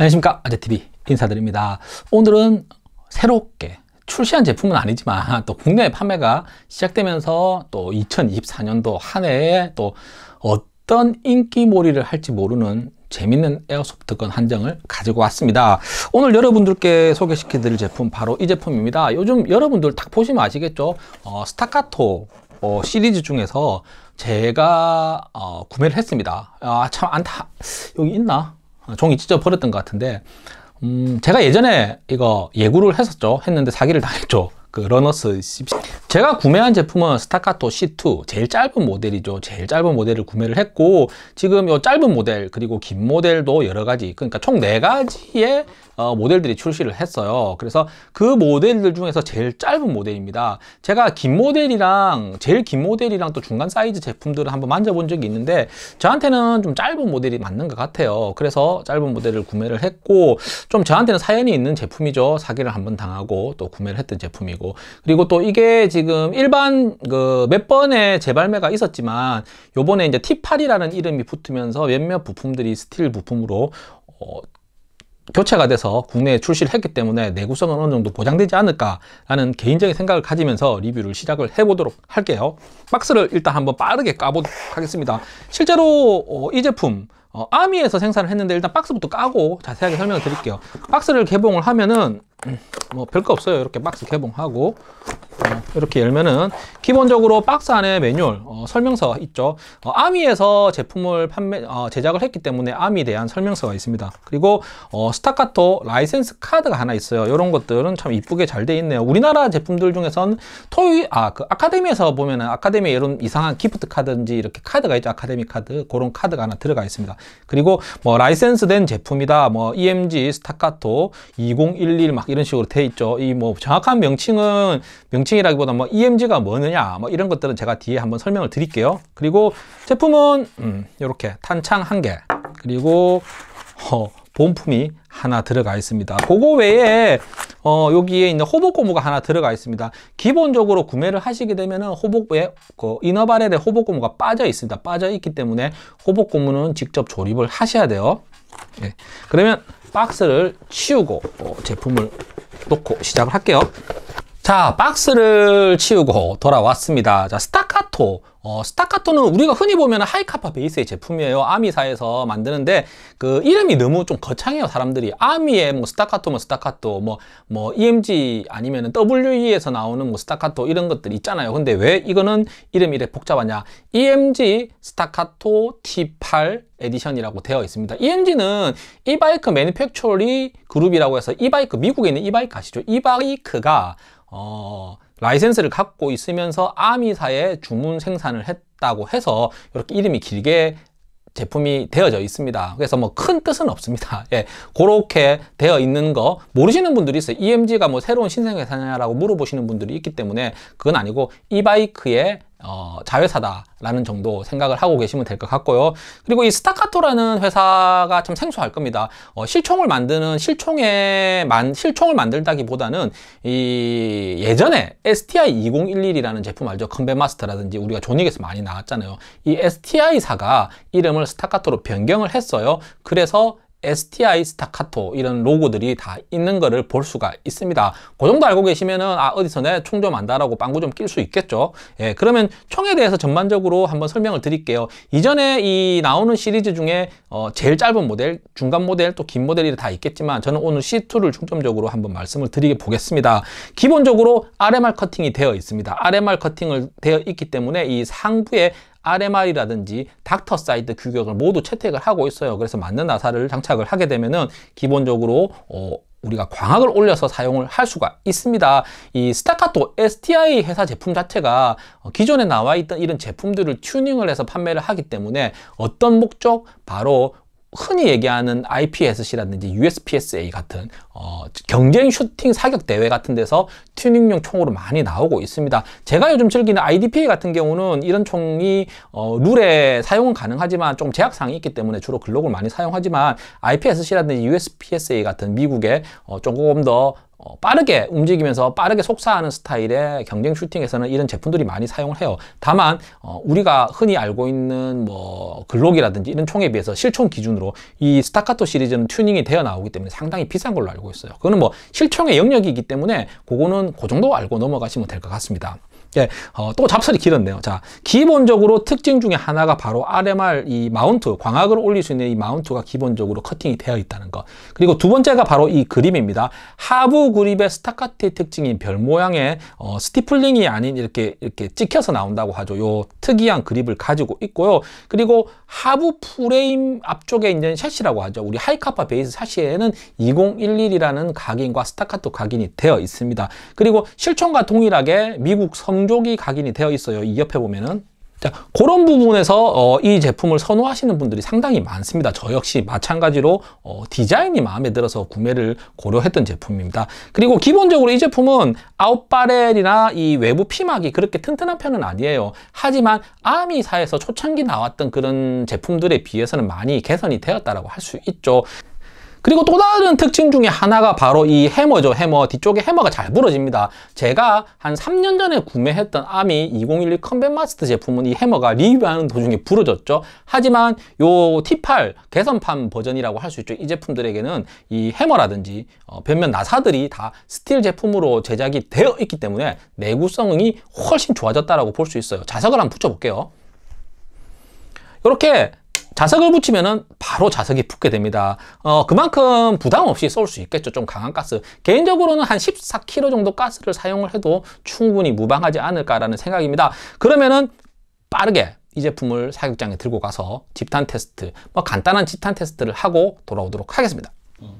안녕하십니까 아재TV 인사드립니다 오늘은 새롭게 출시한 제품은 아니지만 또 국내 판매가 시작되면서 또 2024년도 한 해에 또 어떤 인기몰이를 할지 모르는 재밌는 에어소프트건 한 장을 가지고 왔습니다 오늘 여러분들께 소개시켜 드릴 제품 바로 이 제품입니다 요즘 여러분들 딱 보시면 아시겠죠 어, 스타카토 어, 시리즈 중에서 제가 어, 구매를 했습니다 아 참 안타 여기 있나 어, 종이 찢어 버렸던 것 같은데 음, 제가 예전에 이거 예고를 했었죠. 했는데 사기를 당했죠. 그 러너스 제가 구매한 제품은 스타카토 C2 제일 짧은 모델이죠 제일 짧은 모델을 구매를 했고 지금 이 짧은 모델 그리고 긴 모델도 여러 가지 그러니까 총 네가지의 어, 모델들이 출시를 했어요 그래서 그 모델들 중에서 제일 짧은 모델입니다 제가 긴 모델이랑 제일 긴 모델이랑 또 중간 사이즈 제품들을 한번 만져본 적이 있는데 저한테는 좀 짧은 모델이 맞는 것 같아요 그래서 짧은 모델을 구매를 했고 좀 저한테는 사연이 있는 제품이죠 사기를 한번 당하고 또 구매를 했던 제품이고 되고 그리고 또 이게 지금 일반 그 몇 번의 재발매가 있었지만 요번에 이제 T8이라는 이름이 붙으면서 몇몇 부품들이 스틸 부품으로 어, 교체가 돼서 국내에 출시를 했기 때문에 내구성은 어느 정도 보장되지 않을까라는 개인적인 생각을 가지면서 리뷰를 시작을 해보도록 할게요. 박스를 일단 한번 빠르게 까보도록 하겠습니다. 실제로 어, 이 제품 어, 아미에서 생산을 했는데 일단 박스부터 까고 자세하게 설명을 드릴게요. 박스를 개봉을 하면은 뭐 별 거 없어요 이렇게 박스 개봉하고 어, 이렇게 열면은 기본적으로 박스 안에 매뉴얼 어, 설명서 있죠 어, 아미에서 제품을 판매 어, 제작을 했기 때문에 아미에 대한 설명서가 있습니다 그리고 어, 스타카토 라이센스 카드가 하나 있어요 이런 것들은 참 이쁘게 잘 돼 있네요 우리나라 제품들 중에선 토이 아 그 아카데미에서 보면은 아카데미 에 이런 이상한 기프트 카드인지 이렇게 카드가 있죠 아카데미 카드 그런 카드가 하나 들어가 있습니다 그리고 뭐 라이센스 된 제품이다 뭐 EMG 스타카토 2011막 이런 식으로 돼 있죠. 이 뭐 정확한 명칭은 명칭이라기보다 뭐 EMG가 뭐느냐 뭐 이런 것들은 제가 뒤에 한번 설명을 드릴게요. 그리고 제품은 음, 이렇게 탄창 한 개 그리고 어, 본품이 하나 들어가 있습니다. 그거 외에 어, 여기에 있는 호복 고무가 하나 들어가 있습니다. 기본적으로 구매를 하시게 되면은 호복에 그 이너바렐에 호복 고무가 빠져 있습니다. 빠져 있기 때문에 호복 고무는 직접 조립을 하셔야 돼요. 예. 그러면 박스를 치우고 어, 제품을 놓고 시작을 할게요. 자, 박스를 치우고 돌아왔습니다. 자, 스타카토 어, 스타카토는 우리가 흔히 보면 하이카파 베이스의 제품이에요. 아미사에서 만드는데 그 이름이 너무 좀 거창해요. 사람들이 아미의 뭐스타카토 뭐, 스타카토, 뭐뭐 뭐, 뭐, 뭐 EMG 아니면은 WE에서 나오는 뭐 스타카토 이런 것들 있잖아요. 근데 왜 이거는 이름이 이래 복잡하냐? EMG 스타카토 T8 에디션이라고 되어 있습니다. EMG는 이바이크 매니팩처리 그룹이라고 해서 이바이크 미국에 있는 이바이크 아시죠? 이바이크가 어 라이센스를 갖고 있으면서 아미사에 주문 생산을 했다고 해서 이렇게 이름이 길게 제품이 되어져 있습니다. 그래서 뭐 큰 뜻은 없습니다. 예, 그렇게 되어 있는 거 모르시는 분들이 있어요. EMG가 뭐 새로운 신생 회사냐라고 물어보시는 분들이 있기 때문에 그건 아니고 이 바이크의 어, 자회사다라는 정도 생각을 하고 계시면 될 것 같고요. 그리고 이 스타카토라는 회사가 참 생소할 겁니다. 어, 실총을 만드는 실총에 만 실총을 만들다기보다는 이 예전에 STI 2011이라는 제품 알죠? 컨베마스터라든지 우리가 존익에서 많이 나왔잖아요. 이 STI사가 이름을 스타카토로 변경을 했어요. 그래서 STI 스타카토 이런 로고들이 다 있는 거를 볼 수가 있습니다. 그 정도 알고 계시면은 아 어디서 내 총 좀 안다라고 빵구 좀 낄 수 있겠죠. 예, 그러면 총에 대해서 전반적으로 한번 설명을 드릴게요. 이전에 이 나오는 시리즈 중에 어, 제일 짧은 모델, 중간 모델, 또 긴 모델이 다 있겠지만 저는 오늘 C2를 중점적으로 한번 말씀을 드리게 보겠습니다. 기본적으로 RMR 커팅이 되어 있습니다. RMR 커팅을 되어 있기 때문에 이 상부에 RMR이라든지 닥터사이드 규격을 모두 채택을 하고 있어요. 그래서 맞는 나사를 장착을 하게 되면은 기본적으로 어, 우리가 광학을 올려서 사용을 할 수가 있습니다. 이 스타카토 STI 회사 제품 자체가 어, 기존에 나와 있던 이런 제품들을 튜닝을 해서 판매를 하기 때문에 어떤 목적? 바로 흔히 얘기하는 IPSC라든지 USPSA 같은 어, 경쟁 슈팅 사격 대회 같은 데서 튜닝용 총으로 많이 나오고 있습니다. 제가 요즘 즐기는 IDPA 같은 경우는 이런 총이 어, 룰에 사용은 가능하지만 좀 제약사항이 있기 때문에 주로 글록을 많이 사용하지만 IPSC라든지 USPSA 같은 미국의 어, 조금 더 어, 빠르게 움직이면서 빠르게 속사하는 스타일의 경쟁 슈팅에서는 이런 제품들이 많이 사용을 해요. 다만 어, 우리가 흔히 알고 있는 뭐 글록이라든지 이런 총에 비해서 실총 기준으로 이 스타카토 시리즈는 튜닝이 되어 나오기 때문에 상당히 비싼 걸로 알고 있어요. 그거는 뭐 실총의 영역이기 때문에 그거는 그 정도 알고 넘어가시면 될 것 같습니다. 예, 어, 또 잡설이 길었네요. 자, 기본적으로 특징 중에 하나가 바로 RMR 이 마운트, 광학을 올릴 수 있는 이 마운트가 기본적으로 커팅이 되어 있다는 것. 그리고 두 번째가 바로 이 그립입니다. 하부 그립의 스타카트의 특징인 별 모양의 어, 스티플링이 아닌 이렇게 이렇게 찍혀서 나온다고 하죠. 요 특이한 그립을 가지고 있고요. 그리고 하부 프레임 앞쪽에 있는 샷시라고 하죠. 우리 하이카파 베이스 샷시에는 2011이라는 각인과 스타카토 각인이 되어 있습니다. 그리고 실총과 동일하게 미국 선 종족이 각인이 되어 있어요. 이 옆에 보면은. 자, 그런 부분에서 어, 이 제품을 선호하시는 분들이 상당히 많습니다. 저 역시 마찬가지로 어, 디자인이 마음에 들어서 구매를 고려했던 제품입니다. 그리고 기본적으로 이 제품은 아웃바렐이나 이 외부 피막이 그렇게 튼튼한 편은 아니에요. 하지만 아미사에서 초창기 나왔던 그런 제품들에 비해서는 많이 개선이 되었다라고 할 수 있죠. 그리고 또 다른 특징 중에 하나가 바로 이 해머죠. 해머. 뒤쪽에 해머가 잘 부러집니다. 제가 한 3년 전에 구매했던 아미 2011 컴뱃 마스터 제품은 이 해머가 리뷰하는 도중에 부러졌죠. 하지만 요 T8 개선판 버전이라고 할 수 있죠. 이 제품들에게는 이 해머라든지 어, 변면 나사들이 다 스틸 제품으로 제작이 되어 있기 때문에 내구성이 훨씬 좋아졌다라고 볼 수 있어요. 자석을 한번 붙여볼게요. 이렇게 자석을 붙이면은 바로 자석이 붙게 됩니다. 어, 그만큼 부담 없이 쏠 수 있겠죠. 좀 강한 가스. 개인적으로는 한 14kg 정도 가스를 사용을 해도 충분히 무방하지 않을까라는 생각입니다. 그러면은 빠르게 이 제품을 사격장에 들고 가서 집탄 테스트, 뭐 간단한 집탄 테스트를 하고 돌아오도록 하겠습니다. 어,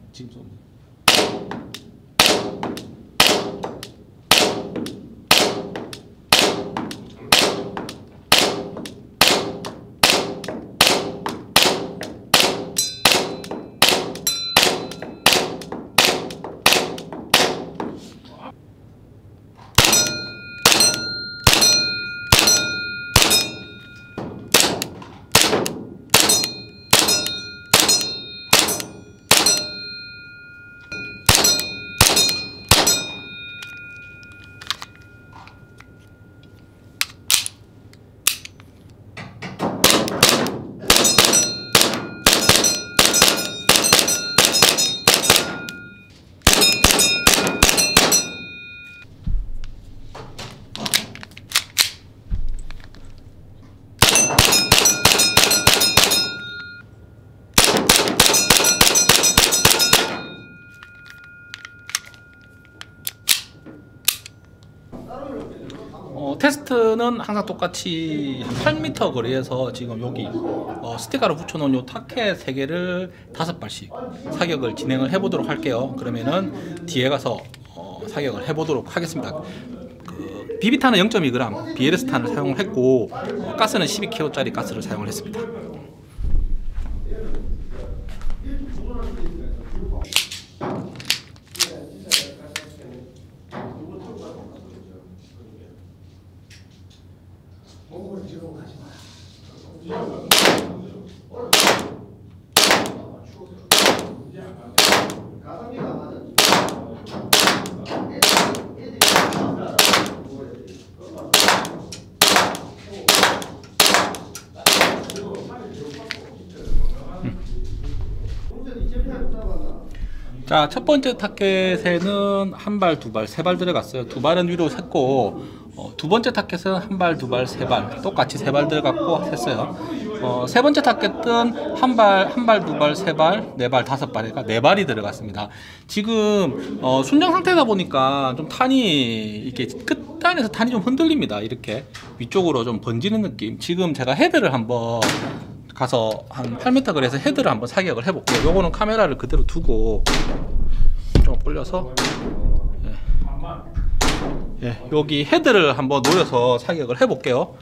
거는 항상 똑같이 한 8m 거리에서 지금 여기 어, 스티커를 붙여놓은 요 타켓 3개를 5발씩 사격을 진행을 해보도록 할게요. 그러면은 뒤에 가서 어, 사격을 해보도록 하겠습니다. 그 비비탄은 0.2g, 비에르스탄을 사용 했고 어, 가스는 12kg짜리 가스를 사용 했습니다. 자, 첫 번째 타켓에는 한 발, 두 발, 세 발 들어갔어요. 두 발은 위로 샜고, 어, 두 번째 타켓은 한 발, 두 발, 세 발, 똑같이 세 발 들어갔고 샜어요. 어, 세 번째 타켓은 한 발, 한 발, 두 발, 세 발, 네 발, 다섯 발, 그러니까 네 발이 들어갔습니다. 지금, 어, 순정 상태다 보니까 좀 탄이, 이렇게 끝단에서 탄이 좀 흔들립니다. 이렇게 위쪽으로 좀 번지는 느낌. 지금 제가 헤드를 한번 가서 한 8m 그래서 헤드를 한번 사격을 해볼게요 요거는 카메라를 그대로 두고 좀 올려서 예. 예, 여기 헤드를 한번 노려서 사격을 해볼게요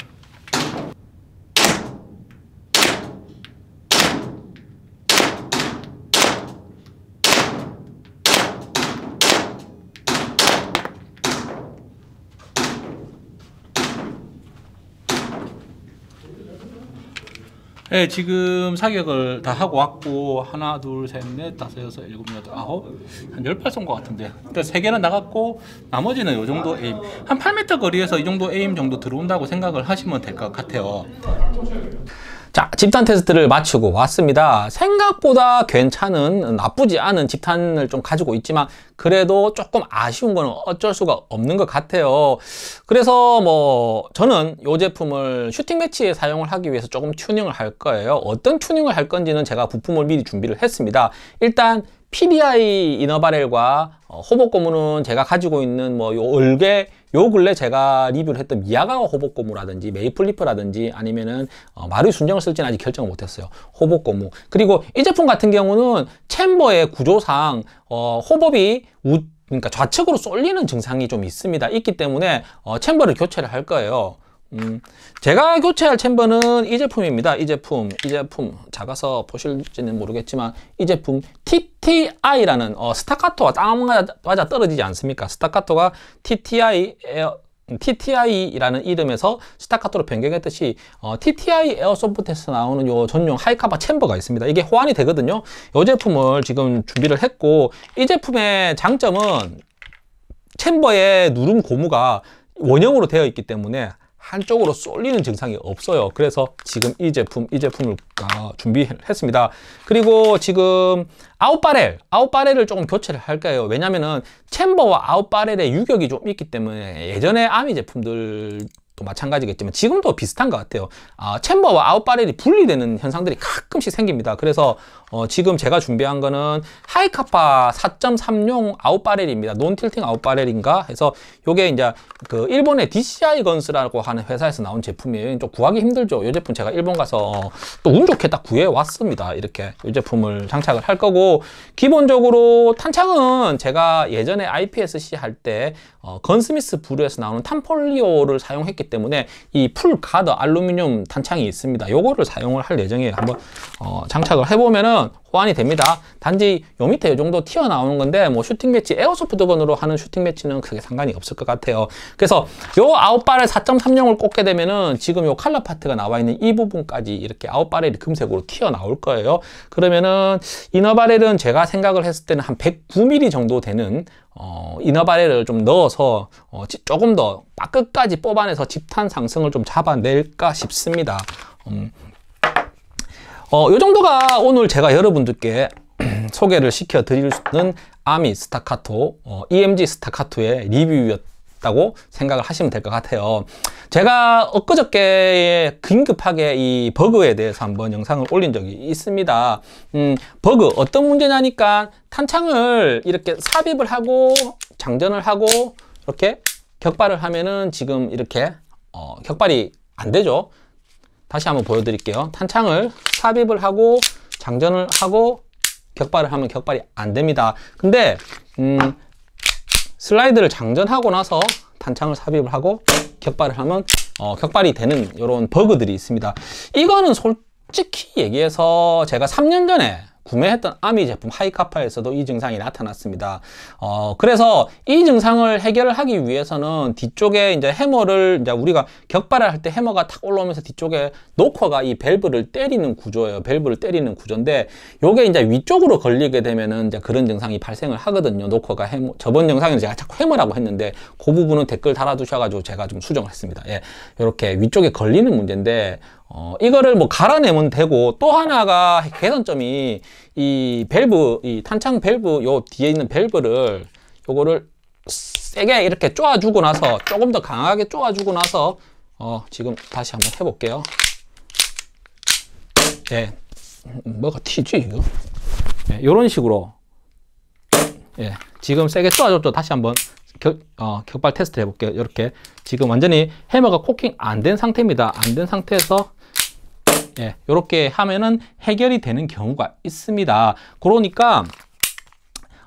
네, 지금 사격을 다 하고 왔고 하나, 둘, 셋, 넷, 다섯, 여섯, 일곱, 여덟, 아홉 한열발 쏜것 같은데 그러니까 세 개는 나갔고 나머지는 이 정도 에임 한 8m 거리에서 이 정도 에임 정도 들어온다고 생각을 하시면 될 것 같아요 자, 집탄 테스트를 마치고 왔습니다. 생각보다 괜찮은, 나쁘지 않은 집탄을 좀 가지고 있지만 그래도 조금 아쉬운 거는 어쩔 수가 없는 것 같아요. 그래서 뭐 저는 이 제품을 슈팅 매치에 사용을 하기 위해서 조금 튜닝을 할 거예요. 어떤 튜닝을 할 건지는 제가 부품을 미리 준비를 했습니다. 일단 p d i 이너바렐과 어, 호복 고무는 제가 가지고 있는 뭐요 얼개 요 근래 제가 리뷰를 했던 미야가와 호복고무라든지 메이플리프라든지 아니면은 어, 마루 순정을 쓸지는 아직 결정을 못했어요. 호복고무. 그리고 이 제품 같은 경우는 챔버의 구조상 어, 호법이 우, 그러니까 좌측으로 쏠리는 증상이 좀 있습니다. 있기 때문에 어, 챔버를 교체를 할 거예요. 음, 제가 교체할 챔버는 이 제품입니다. 이 제품, 이 제품 작아서 보실지는 모르겠지만 이 제품 TTI라는 어, 스타카토가 땅마자 떨어지지 않습니까? 스타카토가 TTI 에어, TTI라는 이름에서 스타카토로 변경했듯이 어, TTI 에어소프트에서 나오는 요 전용 하이카바 챔버가 있습니다. 이게 호환이 되거든요. 이 제품을 지금 준비를 했고 이 제품의 장점은 챔버의 누름 고무가 원형으로 되어 있기 때문에 한쪽으로 쏠리는 증상이 없어요. 그래서 지금 이 제품, 이 제품을 아, 준비했습니다. 그리고 지금 아웃바렐, 아웃바렐을 조금 교체를 할까요? 왜냐면은 챔버와 아웃바렐의 유격이 좀 있기 때문에 예전에 아미 제품들 도 마찬가지겠지만 지금도 비슷한 것 같아요. 아, 챔버와 아웃바렐이 분리되는 현상들이 가끔씩 생깁니다. 그래서 어, 지금 제가 준비한 거는 하이카파 4.3용 아웃바렐입니다. 논틸팅 아웃바렐인가 해서 요게 이제 그 일본의 DCI 건스라고 하는 회사에서 나온 제품이에요. 좀 구하기 힘들죠. 이 제품 제가 일본 가서 또 운 좋게 딱 구해 왔습니다. 이렇게 이 제품을 장착을 할 거고 기본적으로 탄창은 제가 예전에 IPSC 할때 어, 건스미스 부류에서 나오는 탄폴리오를 사용했기 때문에 이 풀 가드 알루미늄 탄창이 있습니다. 요거를 사용을 할 예정이에요. 한번 어, 장착을 해보면은 보면 호환이 됩니다. 단지 요 밑에 요 정도 튀어나오는 건데 뭐 슈팅 매치 에어소프트건으로 하는 슈팅 매치는 크게 상관이 없을 것 같아요. 그래서 요아웃바을 4.30을 꽂게 되면은 지금 요 칼라 파트가 나와 있는 이 부분까지 이렇게 아웃바렐이 금색으로 튀어나올 거예요. 그러면은 이너바렐은 제가 생각을 했을 때는 한 109mm 정도 되는 어, 이너바렐을 좀 넣어서 어, 조금 더 끝까지 뽑아내서 집탄 상승을 좀 잡아낼까 싶습니다. 음. 어, 요 정도가 오늘 제가 여러분들께 소개를 시켜드릴수있는 아미 스타카토, 어, EMG 스타카토의 리뷰였다고 생각을 하시면 될 것 같아요. 제가 엊그저께 긴급하게 이 버그에 대해서 한번 영상을 올린 적이 있습니다. 음, 버그, 어떤 문제냐니까 탄창을 이렇게 삽입을 하고 장전을 하고 이렇게 격발을 하면은 지금 이렇게 어, 격발이 안 되죠. 다시 한번 보여드릴게요. 탄창을 삽입을 하고 장전을 하고 격발을 하면 격발이 안 됩니다. 근데 음, 슬라이드를 장전하고 나서 탄창을 삽입을 하고 격발을 하면 어, 격발이 되는 이런 버그들이 있습니다. 이거는 솔직히 얘기해서 제가 3년 전에 구매했던 아미 제품 하이카파에서도 이 증상이 나타났습니다. 어, 그래서 이 증상을 해결을 하기 위해서는 뒤쪽에 이제 해머를 이제 우리가 격발을 할 때 해머가 탁 올라오면서 뒤쪽에 노커가 이 밸브를 때리는 구조예요. 밸브를 때리는 구조인데 요게 이제 위쪽으로 걸리게 되면은 이제 그런 증상이 발생을 하거든요. 노커가 해머 저번 영상에 제가 자꾸 해머라고 했는데 그 부분은 댓글 달아주셔가지고 제가 좀 수정을 했습니다. 예. 이렇게 위쪽에 걸리는 문제인데 어, 이거를 뭐 갈아내면 되고 또 하나가 개선점이 이 밸브, 이 탄창 밸브 요 뒤에 있는 밸브를 요거를 세게 이렇게 쪼아주고 나서 조금 더 강하게 쪼아주고 나서 어, 지금 다시 한번 해볼게요. 예, 뭐가 튀지 이거? 예, 요런 식으로 예, 지금 세게 쪼아줬죠. 다시 한번 격, 어, 발테스트 해볼게요. 이렇게 지금 완전히 해머가 코킹 안 된 상태입니다. 안 된 상태에서 예, 이렇게 하면은 해결이 되는 경우가 있습니다. 그러니까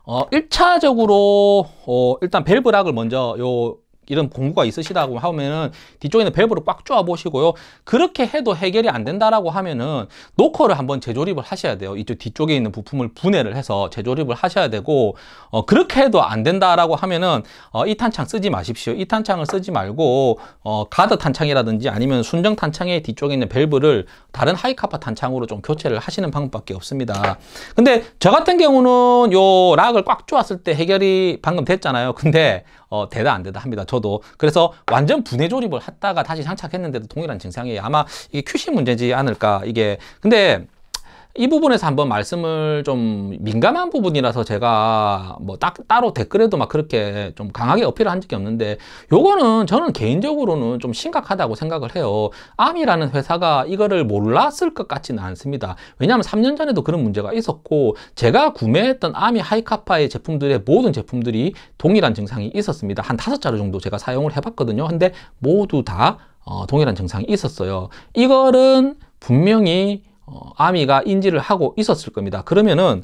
어, 1차적으로 어, 일단 밸브락을 먼저 요 이런 공구가 있으시다고 하면은 뒤쪽에 는 밸브를 꽉 조아 보시고요. 그렇게 해도 해결이 안 된다라고 하면은 노커를 한번 재조립을 하셔야 돼요. 이쪽 뒤쪽에 있는 부품을 분해를 해서 재조립을 하셔야 되고 어, 그렇게 해도 안 된다라고 하면은 어, 이 탄창 쓰지 마십시오. 이 탄창을 쓰지 말고 어, 가드 탄창이라든지 아니면 순정 탄창의 뒤쪽에 있는 밸브를 다른 하이카파 탄창으로 좀 교체를 하시는 방법밖에 없습니다. 근데 저 같은 경우는 요 락을 꽉 조았을 때 해결이 방금 됐잖아요. 근데 어, 되다 안 되다 합니다. 저도 그래서 완전 분해 조립을 했다가 다시 장착했는데도 동일한 증상이에요. 아마 이게 QC 문제지 않을까 이게 근데 이 부분에서 한번 말씀을 좀 민감한 부분이라서 제가 뭐 딱 따로 댓글에도 막 그렇게 좀 강하게 어필을 한 적이 없는데 요거는 저는 개인적으로는 좀 심각하다고 생각을 해요. 암이라는 회사가 이거를 몰랐을 것 같지는 않습니다. 왜냐하면 3년 전에도 그런 문제가 있었고 제가 구매했던 암이 하이카파의 제품들의 모든 제품들이 동일한 증상이 있었습니다. 한 다섯 자루 정도 제가 사용을 해봤거든요. 근데 모두 다 어, 동일한 증상이 있었어요. 이거는 분명히 어, 아미가 인지를 하고 있었을 겁니다. 그러면은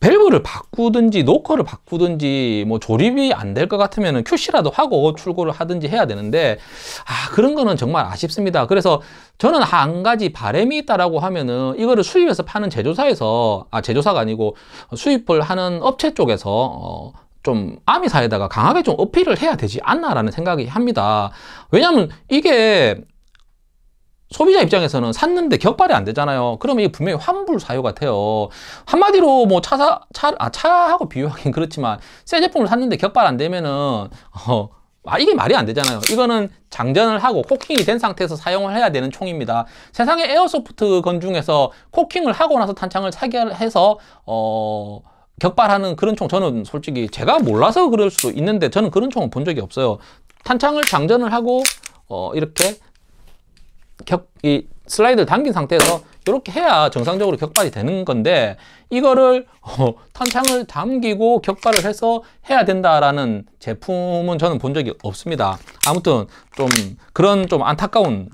밸브를 바꾸든지 노커를 바꾸든지 뭐 조립이 안 될 것 같으면 QC라도 하고 출고를 하든지 해야 되는데 아 그런 거는 정말 아쉽습니다. 그래서 저는 한 가지 바램이 있다라고 하면은 이거를 수입해서 파는 제조사에서 아 제조사가 아니고 수입을 하는 업체 쪽에서 어, 좀 아미사에다가 강하게 좀 어필을 해야 되지 않나라는 생각이 합니다. 왜냐하면 이게 소비자 입장에서는 샀는데 격발이 안 되잖아요. 그러면 이게 분명히 환불 사유 같아요. 한마디로 뭐 차사, 차, 아, 차하고 비교하긴 그렇지만 새 제품을 샀는데 격발 안 되면은, 어, 아, 이게 말이 안 되잖아요. 이거는 장전을 하고 코킹이 된 상태에서 사용을 해야 되는 총입니다. 세상에 에어소프트 건 중에서 코킹을 하고 나서 탄창을 사결해서, 어, 격발하는 그런 총 저는 솔직히 제가 몰라서 그럴 수도 있는데 저는 그런 총은 본 적이 없어요. 탄창을 장전을 하고 어, 이렇게 격, 이 슬라이드를 당긴 상태에서 이렇게 해야 정상적으로 격발이 되는 건데 이거를 어, 탄창을 당기고 격발을 해서 해야 된다라는 제품은 저는 본 적이 없습니다 아무튼 좀 그런 좀 안타까운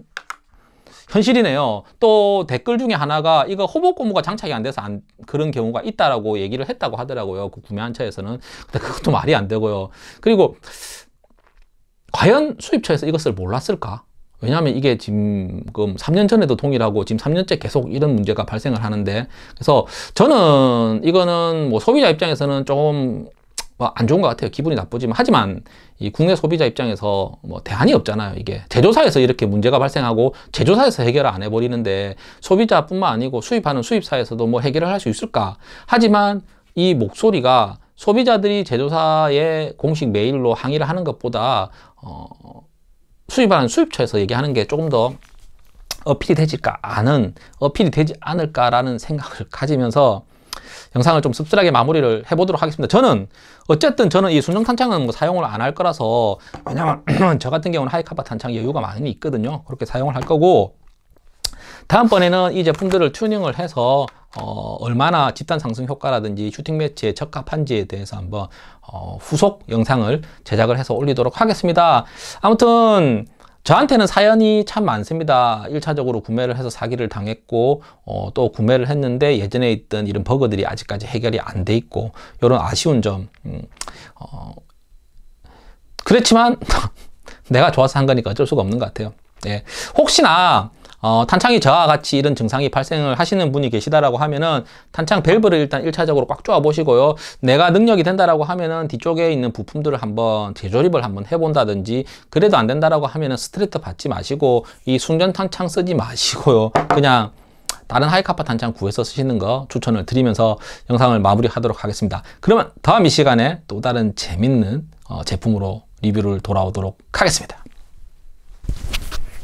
현실이네요 또 댓글 중에 하나가 이거 호복 고무가 장착이 안 돼서 안, 그런 경우가 있다라고 얘기를 했다고 하더라고요 그 구매한 차에서는 근데 그것도 말이 안 되고요 그리고 과연 수입처에서 이것을 몰랐을까 왜냐하면 이게 지금 3년 전에도 동일하고 지금 3년째 계속 이런 문제가 발생을 하는데 그래서 저는 이거는 뭐 소비자 입장에서는 조금 뭐 안 좋은 것 같아요. 기분이 나쁘지만 하지만 이 국내 소비자 입장에서 뭐 대안이 없잖아요. 이게 제조사에서 이렇게 문제가 발생하고 제조사에서 해결을 안 해버리는데 소비자뿐만 아니고 수입하는 수입사에서도 뭐 해결을 할 수 있을까? 하지만 이 목소리가 소비자들이 제조사의 공식 메일로 항의를 하는 것보다 어, 수입하는 수입처에서 얘기하는 게 조금 더 어필이 되질까 아는 어필이 되지 않을까라는 생각을 가지면서 영상을 좀 씁쓸하게 마무리를 해보도록 하겠습니다. 저는 어쨌든 저는 이 순정 탄창은 뭐 사용을 안 할 거라서 왜냐면 저 같은 경우는 하이카바 탄창 여유가 많이 있거든요. 그렇게 사용을 할 거고 다음번에는 이 제품들을 튜닝을 해서 어, 얼마나 집단 상승 효과라든지 슈팅 매치에 적합한지에 대해서 한번 어, 후속 영상을 제작을 해서 올리도록 하겠습니다. 아무튼 저한테는 사연이 참 많습니다. 1차적으로 구매를 해서 사기를 당했고 어, 또 구매를 했는데 예전에 있던 이런 버그들이 아직까지 해결이 안 돼 있고 이런 아쉬운 점 음, 어, 그렇지만 내가 좋아서 한 거니까 어쩔 수가 없는 것 같아요. 예. 혹시나 어, 탄창이 저와 같이 이런 증상이 발생을 하시는 분이 계시다라고 하면은 탄창 밸브를 일단 1차적으로꽉 조아 보시고요. 내가 능력이 된다라고 하면은 뒤쪽에 있는 부품들을 한번 재조립을 한번 해본다든지 그래도 안 된다라고 하면은 스트레트 받지 마시고 이 순전 탄창 쓰지 마시고요. 그냥 다른 하이카파 탄창 구해서 쓰시는 거 추천을 드리면서 영상을 마무리하도록 하겠습니다. 그러면 다음 이 시간에 또 다른 재밌는 어, 제품으로 리뷰를 돌아오도록 하겠습니다.